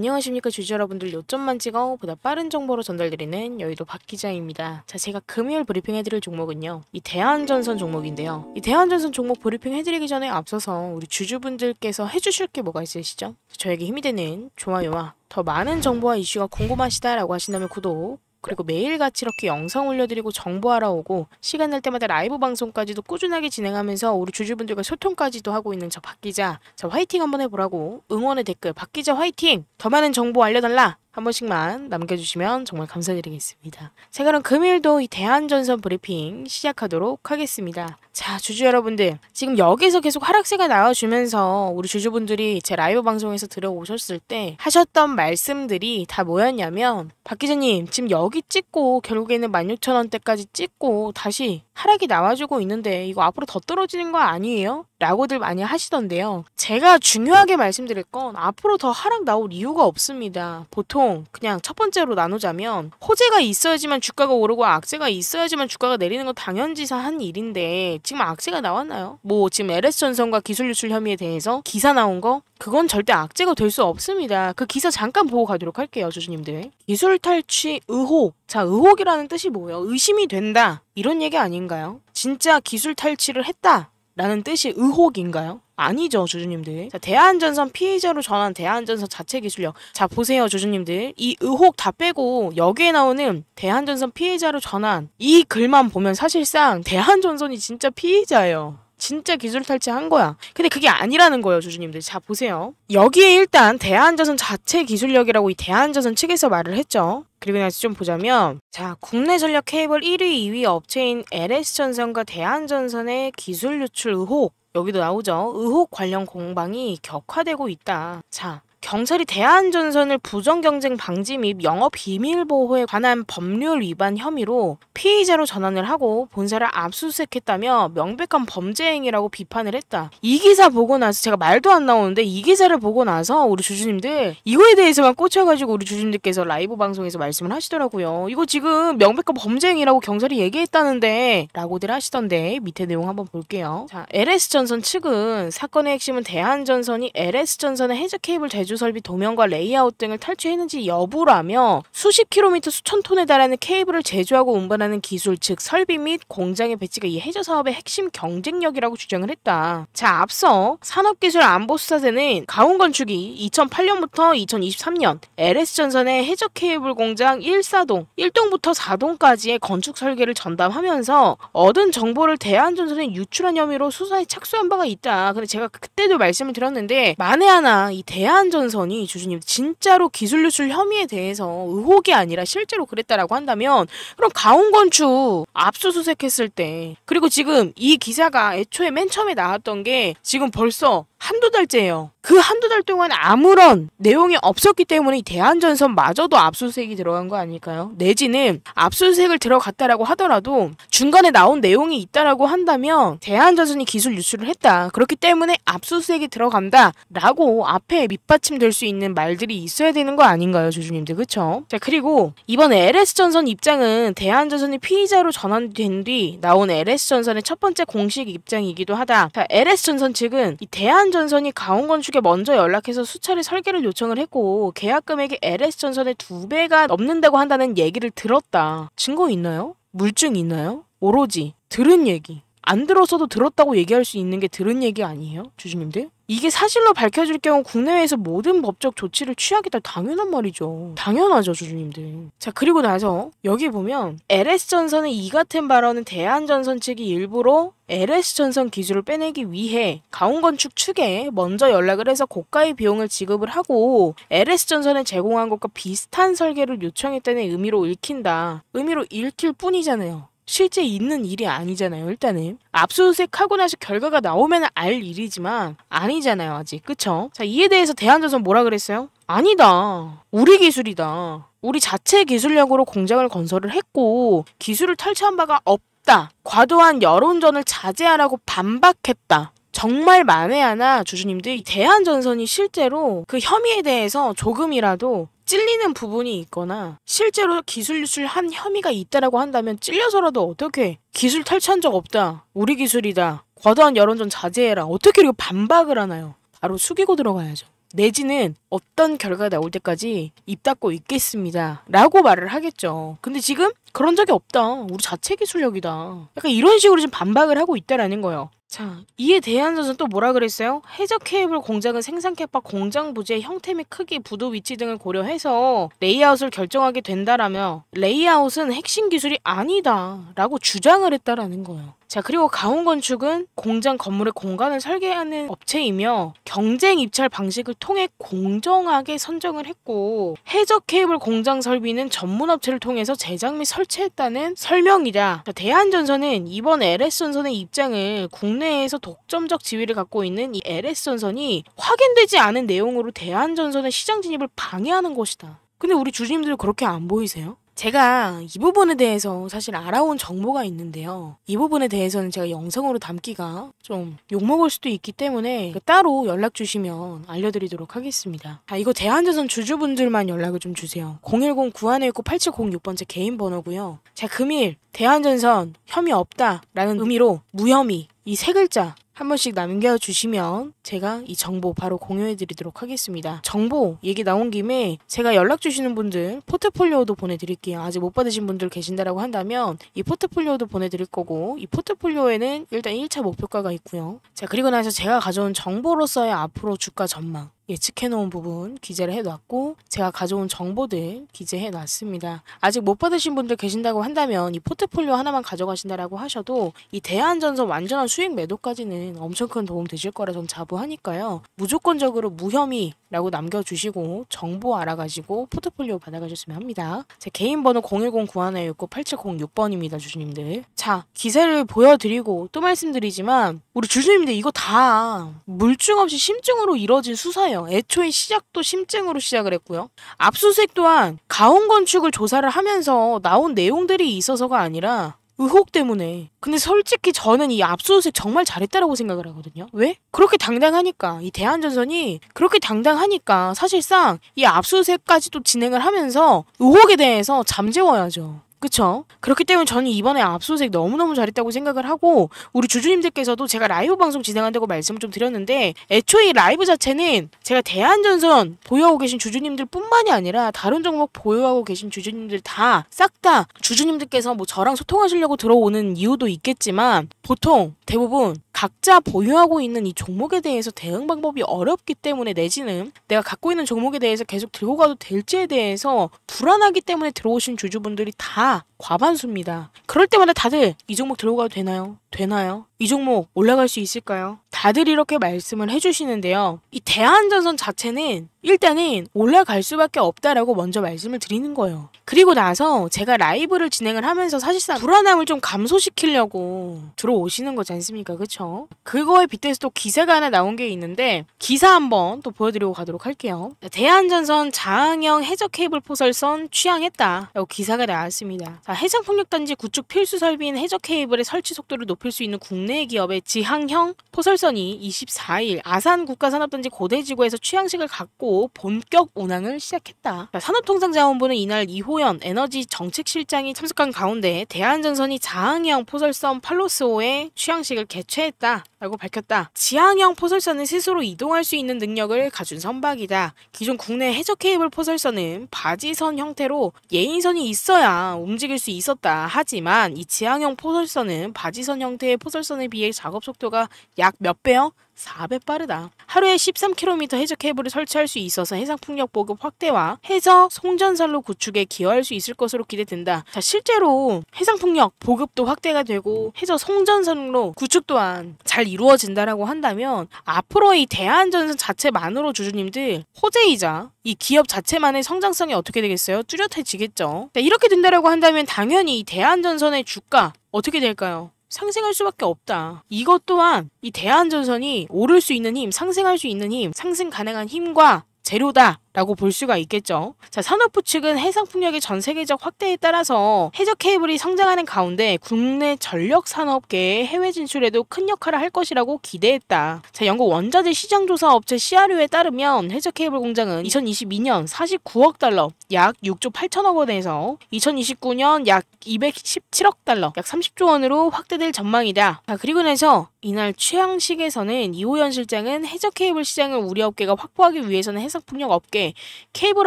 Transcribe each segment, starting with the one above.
안녕하십니까 주주 여러분들 요점만 찍어 보다 빠른 정보로 전달드리는 여의도 박 기자입니다. 자 제가 금요일 브리핑해드릴 종목은요 이 대한전선 종목인데요. 이 대한전선 종목 브리핑해드리기 전에 앞서서 우리 주주분들께서 해주실 게 뭐가 있으시죠? 저에게 힘이 되는 좋아요와 더 많은 정보와 이슈가 궁금하시다라고 하신다면 구독, 그리고 매일같이 이렇게 영상 올려드리고 정보 알아오고 시간 날 때마다 라이브 방송까지도 꾸준하게 진행하면서 우리 주주분들과 소통까지도 하고 있는 저 박기자 자 화이팅 한번 해보라고 응원의 댓글 박기자 화이팅 더 많은 정보 알려달라 한 번씩만 남겨주시면 정말 감사드리겠습니다. 자 그럼 금일도 이 대한전선 브리핑 시작하도록 하겠습니다. 자 주주 여러분들 지금 여기서 계속 하락세가 나와주면서 우리 주주분들이 제 라이브 방송에서 들어오셨을 때 하셨던 말씀들이 다 뭐였냐면 박 기자님 지금 여기 찍고 결국에는 16,000원대까지 찍고 다시 하락이 나와주고 있는데 이거 앞으로 더 떨어지는 거 아니에요? 라고들 많이 하시던데요. 제가 중요하게 말씀드릴 건 앞으로 더 하락 나올 이유가 없습니다. 보통 보통 그냥 첫 번째로 나누자면 호재가 있어야지만 주가가 오르고 악재가 있어야지만 주가가 내리는 건 당연지사한 일인데 지금 악재가 나왔나요? 뭐 지금 LS전선과 기술 유출 혐의에 대해서 기사 나온 거 그건 절대 악재가 될 수 없습니다. 그 기사 잠깐 보고 가도록 할게요, 조주님들. 기술 탈취 의혹. 자, 의혹이라는 뜻이 뭐예요? 의심이 된다. 이런 얘기 아닌가요? 진짜 기술 탈취를 했다. 라는 뜻이 의혹인가요? 아니죠, 조주님들. 자, 대한전선 피해자로 전환 대한전선 자체 기술력. 자, 보세요, 조주님들. 이 의혹 다 빼고 여기에 나오는 대한전선 피해자로 전환 이 글만 보면 사실상 대한전선이 진짜 피의자예요. 진짜 기술 탈취한 거야. 근데 그게 아니라는 거예요, 주주님들 자, 보세요. 여기에 일단 대한전선 자체 기술력이라고 이대한전선 측에서 말을 했죠. 그리고 나서 좀 보자면 자 국내 전력 케이블 1위 2위 업체인 LS전선과 대한전선의 기술 유출 의혹 여기도 나오죠. 의혹 관련 공방이 격화되고 있다. 자, 경찰이 대한전선을 부정경쟁 방지 및 영업 비밀 보호에 관한 법률 위반 혐의로 피의자로 전환을 하고 본사를 압수수색했다며 명백한 범죄 행위라고 비판을 했다. 이 기사 보고 나서 제가 말도 안 나오는데 이 기사를 보고 나서 우리 주주님들 이거에 대해서만 꽂혀가지고 우리 주주님들께서 라이브 방송에서 말씀을 하시더라고요. 이거 지금 명백한 범죄 행위라고 경찰이 얘기했다는데 라고들 하시던데 밑에 내용 한번 볼게요. 자, LS전선 측은 사건의 핵심은 대한전선이 LS전선의 해저 케이블 대주 제조 설비 도면과 레이아웃 등을 탈취했는지 여부라며 수십 킬로미터 수천 톤에 달하는 케이블을 제조하고 운반하는 기술 즉 설비 및 공장의 배치가 이 해저 사업의 핵심 경쟁력이라고 주장을 했다. 자 앞서 산업기술안보수사대는 가온건축이 2008년부터 2023년 LS전선의 해저 케이블 공장 1사동 1동부터 4동까지의 건축 설계를 전담하면서 얻은 정보를 대한전선에 유출한 혐의로 수사에 착수한 바가 있다. 근데 제가 그때도 말씀을 드렸는데 만에 하나 이 대한전 전선이 주주님 진짜로 기술 유출 혐의에 대해서 의혹이 아니라 실제로 그랬다라고 한다면 그럼 가온건축 압수수색했을 때 그리고 지금 이 기사가 애초에 맨 처음에 나왔던 게 지금 벌써 한두 달째예요. 그 한두 달 동안 아무런 내용이 없었기 때문에 대한전선마저도 압수수색이 들어간 거 아닐까요? 내지는 압수수색을 들어갔다라고 하더라도 중간에 나온 내용이 있다라고 한다면 대한전선이 기술 유출을 했다. 그렇기 때문에 압수수색이 들어간다라고 앞에 밑받침될 수 있는 말들이 있어야 되는 거 아닌가요, 조주님들? 그쵸? 자, 그리고 이번 LS전선 입장은 대한전선이 피의자로 전환된 뒤 나온 LS전선의 첫 번째 공식 입장이기도 하다. 자, LS전선 측은 이 대한 전선이 가온건축에 먼저 연락해서 수차례 설계를 요청을 했고 계약 금액이 LS전선의 두배가 넘는다고 한다는 얘기를 들었다. 증거 있나요? 물증 있나요? 오로지 들은 얘기. 안 들었어도 들었다고 얘기할 수 있는 게 들은 얘기 아니에요? 주주님들? 이게 사실로 밝혀질 경우 국내외에서 모든 법적 조치를 취하겠다 당연한 말이죠. 당연하죠, 주주님들. 자, 그리고 나서 여기 보면 LS전선의 이 같은 발언은 대한전선 측이 일부러 LS전선 기술을 빼내기 위해 가온건축 측에 먼저 연락을 해서 고가의 비용을 지급을 하고 LS전선에 제공한 것과 비슷한 설계를 요청했다는 의미로 읽힌다. 의미로 읽힐 뿐이잖아요. 실제 있는 일이 아니잖아요. 일단은 압수수색 하고 나서 결과가 나오면 알 일이지만 아니잖아요. 아직 그쵸? 자 이에 대해서 대한조선 뭐라 그랬어요? 아니다. 우리 기술이다. 우리 자체 기술력으로 공장을 건설을 했고 기술을 탈취한 바가 없다. 과도한 여론전을 자제하라고 반박했다. 정말 만에 하나 주주님들이 대한전선이 실제로 그 혐의에 대해서 조금이라도 찔리는 부분이 있거나 실제로 기술 유출한 혐의가 있다라고 한다면 찔려서라도 어떻게 기술 탈취한 적 없다 우리 기술이다 과도한 여론전 자제해라 어떻게 이렇게 반박을 하나요 바로 숙이고 들어가야죠 내지는 어떤 결과가 나올 때까지 입 닫고 있겠습니다. 라고 말을 하겠죠. 근데 지금 그런 적이 없다. 우리 자체 기술력이다. 약간 이런 식으로 지금 반박을 하고 있다라는 거예요. 자, 이에 대한 전선또 뭐라 그랬어요? 해적 케이블 공장은 생산 캐파, 공장 부재, 형태 및 크기, 부도 위치 등을 고려해서 레이아웃을 결정하게 된다라며 레이아웃은 핵심 기술이 아니다라고 주장을 했다라는 거예요. 자, 그리고 가온건축은 공장 건물의 공간을 설계하는 업체이며 경쟁 입찰 방식을 통해 공정하게 선정을 했고 해적 케이블 공장 설비는 전문 업체를 통해서 제작 및 설치했다는 설명이다. 자, 대한전선은 이번 LS 전선의 입장을 국내 국내에서 독점적 지위를 갖고 있는 이 LS 전선이 확인되지 않은 내용으로 대한 전선의 시장 진입을 방해하는 것이다. 근데 우리 주님들 그렇게 안 보이세요? 제가 이 부분에 대해서 사실 알아온 정보가 있는데요. 이 부분에 대해서는 제가 영상으로 담기가 좀 욕먹을 수도 있기 때문에 따로 연락 주시면 알려드리도록 하겠습니다. 아, 이거 대한전선 주주분들만 연락을 좀 주세요. 010-9119-8706번째 개인 번호고요. 제 금일 대한전선 혐의 없다라는 의미로 무혐의 이 세 글자 한 번씩 남겨주시면 제가 이 정보 바로 공유해드리도록 하겠습니다. 정보 얘기 나온 김에 제가 연락 주시는 분들 포트폴리오도 보내드릴게요. 아직 못 받으신 분들 계신다라고 한다면 이 포트폴리오도 보내드릴 거고 이 포트폴리오에는 일단 1차 목표가가 있고요. 자 그리고 나서 제가 가져온 정보로서의 앞으로 주가 전망 예측해놓은 부분 기재를 해놨고 제가 가져온 정보들 기재해놨습니다. 아직 못 받으신 분들 계신다고 한다면 이 포트폴리오 하나만 가져가신다라고 하셔도 이 대한전선 완전한 수익 매도까지는 엄청 큰 도움 되실 거라 전 자부하니까요. 무조건적으로 무혐의라고 남겨주시고 정보 알아가지고 포트폴리오 받아가셨으면 합니다. 제 개인 번호 010-9169-8706번입니다. 주주님들. 자 기세를 보여드리고 또 말씀드리지만 우리 주주님들 이거 다 물증 없이 심증으로 이뤄진 수사예요. 해요. 애초에 시작도 심증으로 시작을 했고요. 압수수색 또한 가온 건축을 조사를 하면서 나온 내용들이 있어서가 아니라 의혹 때문에. 근데 솔직히 저는 이 압수수색 정말 잘했다라고 생각을 하거든요. 왜? 그렇게 당당하니까. 이 대한전선이 그렇게 당당하니까 사실상 이 압수수색까지도 진행을 하면서 의혹에 대해서 잠재워야죠. 그쵸? 그렇기 때문에 저는 이번에 압수수색 너무너무 잘했다고 생각을 하고 우리 주주님들께서도 제가 라이브 방송 진행한다고 말씀을 좀 드렸는데 애초에 라이브 자체는 제가 대한전선 보유하고 계신 주주님들 뿐만이 아니라 다른 종목 보유하고 계신 주주님들 다 싹다 다 주주님들께서 뭐 저랑 소통하시려고 들어오는 이유도 있겠지만 보통 대부분 각자 보유하고 있는 이 종목에 대해서 대응 방법이 어렵기 때문에 내지는 내가 갖고 있는 종목에 대해서 계속 들고 가도 될지에 대해서 불안하기 때문에 들어오신 주주분들이 다 과반수입니다. 그럴 때마다 다들 이 종목 들어가도 되나요? 되나요? 이 종목 올라갈 수 있을까요? 다들 이렇게 말씀을 해주시는데요. 이 대한전선 자체는 일단은 올라갈 수밖에 없다라고 먼저 말씀을 드리는 거예요. 그리고 나서 제가 라이브를 진행을 하면서 사실상 불안함을 좀 감소시키려고 들어오시는 거지 않습니까? 그쵸? 그거에 빗대서 또 기사가 하나 나온 게 있는데 기사 한번 또 보여드리고 가도록 할게요. 대한전선 장항형 해적 케이블 포설선 취향했다 라고 기사가 나왔습니다. 해상폭력단지 구축 건축 필수 설비인 해적 케이블의 설치 속도를 높일 수 있는 국내 기업의 지항형 포설선이 24일 아산 국가산업단지 고대지구에서 취향식을 갖고 본격 운항을 시작했다. 산업통상자원부는 이날 이호연 에너지 정책실장이 참석한 가운데 대한전선이 자항형 포설선 팔로스호의 취향식을 개최했다. 라고 밝혔다. 지항형 포설선은 스스로 이동할 수 있는 능력을 가진 선박이다. 기존 국내 해적 케이블 포설선은 바지선 형태로 예인선이 있어야 움직일 수 있었다. 하지만 하지만 이 지향형 포설선은 바지선 형태의 포설선에 비해 작업 속도가 약 몇 배요? 4배 빠르다. 하루에 1 3 k m 해적 케이블을 설치할 수 있어서 해상 풍력 보급 확대와 해적 송전선로 구축에 기여할 수 있을 것으로 기대된다. 자, 실제로 해상 풍력 보급도 확대가 되고 해적 송전선로 구축 또한 잘 이루어진다라고 한다면 앞으로 이 대한전선 자체만으로 주주님들 호재이자 이 기업 자체만의 성장성이 어떻게 되겠어요? 뚜렷해지겠죠. 자, 이렇게 된다라고 한다면 당연히 이 대한전선의 주가 어떻게 될까요? 상승할 수밖에 없다. 이것 또한 이 대한전선이 오를 수 있는 힘, 상승할 수 있는 힘, 상승 가능한 힘과 재료다. 라고 볼 수가 있겠죠. 자, 산업부 측은 해상풍력의 전 세계적 확대에 따라서 해적 케이블이 성장하는 가운데 국내 전력 산업계의 해외 진출에도 큰 역할을 할 것이라고 기대했다. 자, 영국 원자재 시장 조사 업체 CRU에 따르면 해적 케이블 공장은 2022년 49억 달러, 약 6조 8천억 원에서 2029년 약 217억 달러, 약 30조 원으로 확대될 전망이다. 자, 그리고 나서 이날 취향식에서는 이호연 실장은 해적 케이블 시장을 우리 업계가 확보하기 위해서는 해상풍력 업계 업계, 케이블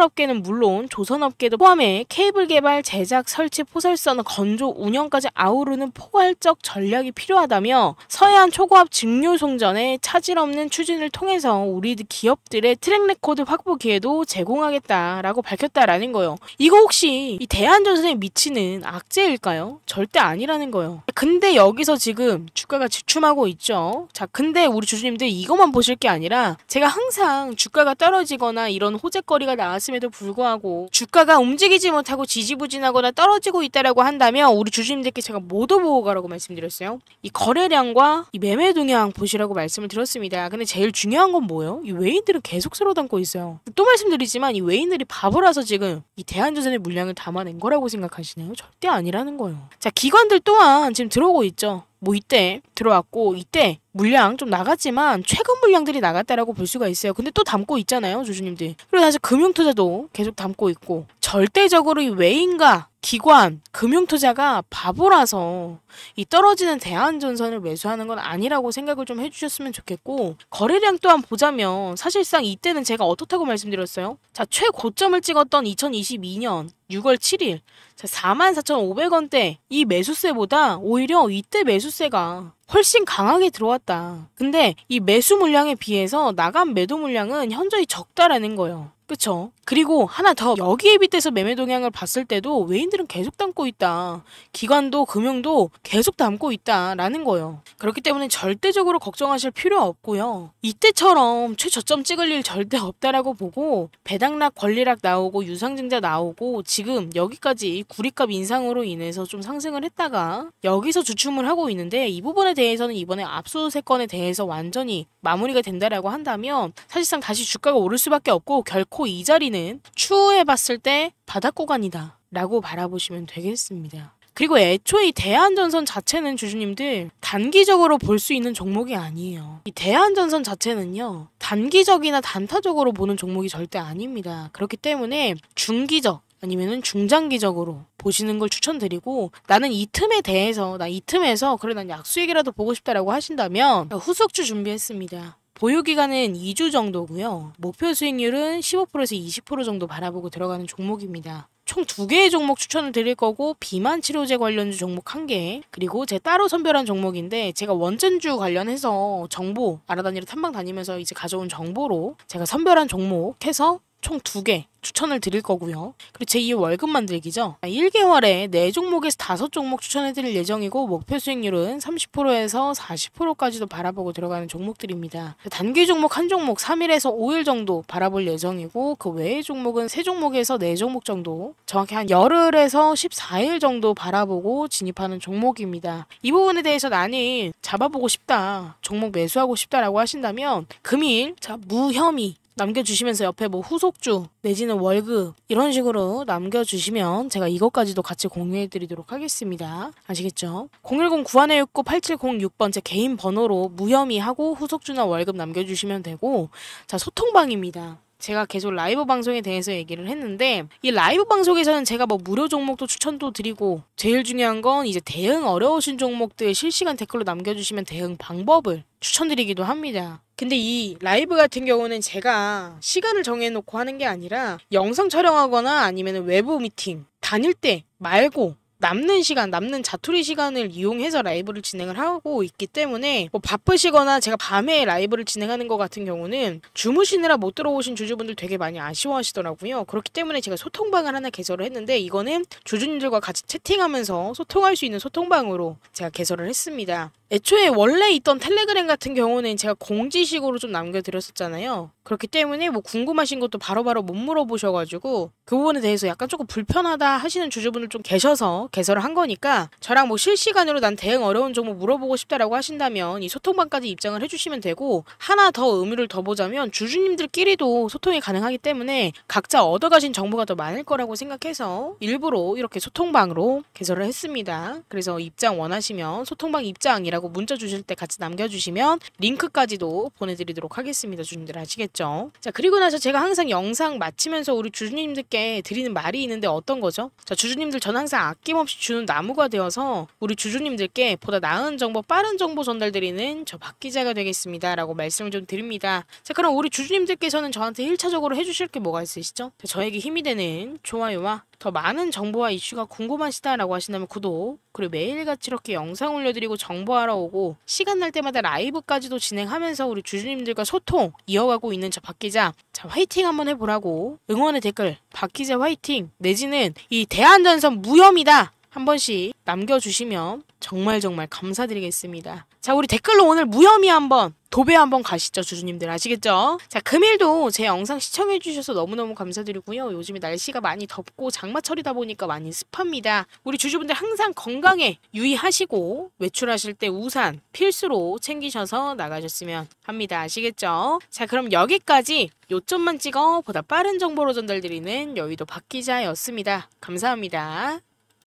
업계는 물론 조선 업계도 포함해 케이블 개발, 제작, 설치, 포설선, 건조, 운영까지 아우르는 포괄적 전략이 필요하다며 서해안 초고압 증류 송전에 차질 없는 추진을 통해서 우리 기업들의 트랙 레코드 확보 기회도 제공하겠다라고 밝혔다라는 거예요. 이거 혹시 이 대한전선에 미치는 악재일까요? 절대 아니라는 거예요. 근데 여기서 지금 주가가 주춤하고 있죠. 자, 근데 우리 주주님들 이것만 보실 게 아니라 제가 항상 주가가 떨어지거나 이런 호재거리가 나왔음에도 불구하고 주가가 움직이지 못하고 지지부진하거나 떨어지고 있다라고 한다면 우리 주주님들께 제가 모두 보고 가라고 말씀드렸어요. 이 거래량과 이 매매 동향 보시라고 말씀을 드렸습니다. 근데 제일 중요한 건 뭐예요? 이 외인들은 계속 쓸어 담고 있어요. 또 말씀드리지만 이 외인들이 바보라서 지금 이 대한조선의 물량을 담아낸 거라고 생각하시나요? 절대 아니라는 거예요. 자 기관들 또한 지금 들어오고 있죠. 뭐 이때 들어왔고 이때 물량 좀 나갔지만 최근 물량들이 나갔다라고 볼 수가 있어요. 근데 또 담고 있잖아요, 주주님들. 그리고 사실 금융투자도 계속 담고 있고 절대적으로 이 외인과 기관, 금융투자가 바보라서 이 떨어지는 대한전선을 매수하는 건 아니라고 생각을 좀 해주셨으면 좋겠고 거래량 또한 보자면 사실상 이때는 제가 어떻다고 말씀드렸어요? 자 최고점을 찍었던 2022년 6월 7일 44,500원대 이 매수세보다 오히려 이때 매수세가 훨씬 강하게 들어왔다. 근데 이 매수 물량에 비해서 나간 매도 물량은 현저히 적다라는 거예요. 그쵸. 그리고 하나 더 여기에 빗대서 매매 동향을 봤을 때도 외인들은 계속 담고 있다. 기관도 금융도 계속 담고 있다라는 거예요. 그렇기 때문에 절대적으로 걱정하실 필요 없고요. 이때처럼 최저점 찍을 일 절대 없다라고 보고 배당락 권리락 나오고 유상증자 나오고 지금 여기까지 구리값 인상으로 인해서 좀 상승을 했다가 여기서 주춤을 하고 있는데 이 부분에 대해서는 이번에 압수수색권에 대해서 완전히 마무리가 된다라고 한다면 사실상 다시 주가가 오를 수밖에 없고 결코 않고 이 자리는 추후에 봤을 때 바닥 구간이다 라고 바라보시면 되겠습니다. 그리고 애초에 이 대한전선 자체는 주주님들 단기적으로 볼 수 있는 종목이 아니에요. 이 대한전선 자체는요. 단기적이나 단타적으로 보는 종목이 절대 아닙니다. 그렇기 때문에 중기적 아니면 중장기적으로 보시는 걸 추천드리고 나는 이 틈에 대해서 나 이 틈에서 그래 난 약수익이라도 보고 싶다라고 하신다면 후속주 준비했습니다. 보유기간은 2주 정도고요. 목표 수익률은 15%에서 20% 정도 바라보고 들어가는 종목입니다. 총 두개의 종목 추천을 드릴 거고 비만 치료제 관련주 종목 한개 그리고 제 따로 선별한 종목인데 제가 원전주 관련해서 정보 알아다니러 탐방 다니면서 이제 가져온 정보로 제가 선별한 종목 해서 총두개 추천을 드릴 거고요. 그리고 제2 월급 만들기죠. 1개월에 아, 4종목에서 5종목 추천해드릴 예정이고 목표 수익률은 30%에서 40%까지도 바라보고 들어가는 종목들입니다. 단기 종목 한 종목 3일에서 5일 정도 바라볼 예정이고 그 외의 종목은 3종목에서 4종목 정도 정확히 한 열흘에서 14일 정도 바라보고 진입하는 종목입니다. 이 부분에 대해서 나이 잡아보고 싶다, 종목 매수하고 싶다라고 하신다면 금일 자 무혐의 남겨주시면서 옆에 뭐 후속주 내지는 월급 이런 식으로 남겨주시면 제가 이것까지도 같이 공유해드리도록 하겠습니다. 아시겠죠? 010-9169-8706번 제 개인 번호로 무혐의하고 후속주나 월급 남겨주시면 되고 자 소통방입니다. 제가 계속 라이브 방송에 대해서 얘기를 했는데 이 라이브 방송에서는 제가 뭐 무료 종목도 추천도 드리고 제일 중요한 건 이제 대응 어려우신 종목들 실시간 댓글로 남겨주시면 대응 방법을 추천드리기도 합니다. 근데 이 라이브 같은 경우는 제가 시간을 정해놓고 하는 게 아니라 영상 촬영하거나 아니면 외부 미팅 다닐 때 말고 남는 시간, 남는 자투리 시간을 이용해서 라이브를 진행을 하고 있기 때문에 뭐 바쁘시거나 제가 밤에 라이브를 진행하는 것 같은 경우는 주무시느라 못 들어오신 주주분들 되게 많이 아쉬워하시더라고요. 그렇기 때문에 제가 소통방을 하나 개설을 했는데 이거는 주주님들과 같이 채팅하면서 소통할 수 있는 소통방으로 제가 개설을 했습니다. 애초에 원래 있던 텔레그램 같은 경우는 제가 공지식으로 좀 남겨드렸었잖아요. 그렇기 때문에 뭐 궁금하신 것도 바로바로 바로 못 물어보셔가지고 그 부분에 대해서 약간 조금 불편하다 하시는 주주분들 좀 계셔서 개설을 한 거니까 저랑 뭐 실시간으로 난 대응 어려운 점보 뭐 물어보고 싶다라고 하신다면 이 소통방까지 입장을 해주시면 되고 하나 더 의미를 더 보자면 주주님들끼리도 소통이 가능하기 때문에 각자 얻어가신 정보가 더 많을 거라고 생각해서 일부러 이렇게 소통방으로 개설을 했습니다. 그래서 입장 원하시면 소통방 입장이라고 하고 문자 주실 때 같이 남겨주시면 링크까지도 보내드리도록 하겠습니다. 주님들 아시겠죠? 자 그리고 나서 제가 항상 영상 마치면서 우리 주주님들께 드리는 말이 있는데 어떤 거죠? 자 주주님들 전 항상 아낌없이 주는 나무가 되어서 우리 주주님들께 보다 나은 정보 빠른 정보 전달드리는 저 박 기자가 되겠습니다. 라고 말씀을 좀 드립니다. 자 그럼 우리 주주님들께서는 저한테 1차적으로 해주실 게 뭐가 있으시죠? 자, 저에게 힘이 되는 좋아요와 더 많은 정보와 이슈가 궁금하시다라고 하신다면 구독, 그리고 매일같이 이렇게 영상 올려드리고 정보하러 오고 시간 날 때마다 라이브까지도 진행하면서 우리 주주님들과 소통 이어가고 있는 저 박기자 자 화이팅 한번 해보라고 응원의 댓글 박기자 화이팅 내지는 이 대한전선 무혐의다 한 번씩 남겨주시면 정말 정말 감사드리겠습니다. 자 우리 댓글로 오늘 무혐의 한번 도배 한번 가시죠 주주님들 아시겠죠? 자 금일도 제 영상 시청해주셔서 너무너무 감사드리고요. 요즘에 날씨가 많이 덥고 장마철이다 보니까 많이 습합니다. 우리 주주분들 항상 건강에 유의하시고 외출하실 때 우산 필수로 챙기셔서 나가셨으면 합니다. 아시겠죠? 자 그럼 여기까지 요점만 찍어 보다 빠른 정보로 전달드리는 여의도 박기자였습니다. 감사합니다.